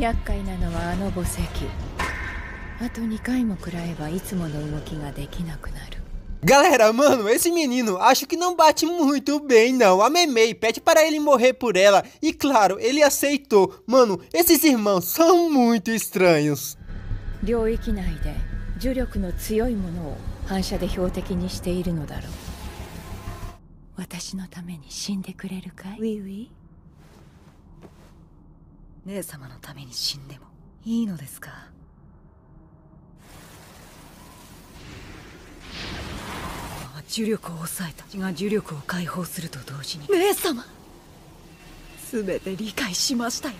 厄介なのはあの墓石あと2回も食らえばいつもの動きができなくなる Galera, mano, esse menino acho que não bate muito bem, não. A Memei pede para ele morrer por ela e, claro, ele aceitou. Mano, esses irmãos são muito estranhos. 領域内で重力の強いものを反射で標的にしているのだろう。私のために死んでくれるかいウィウィ姉様のために死んでもいいのですか重力を抑えた血が呪力を解放すると同時に姉様全て理解しましたよ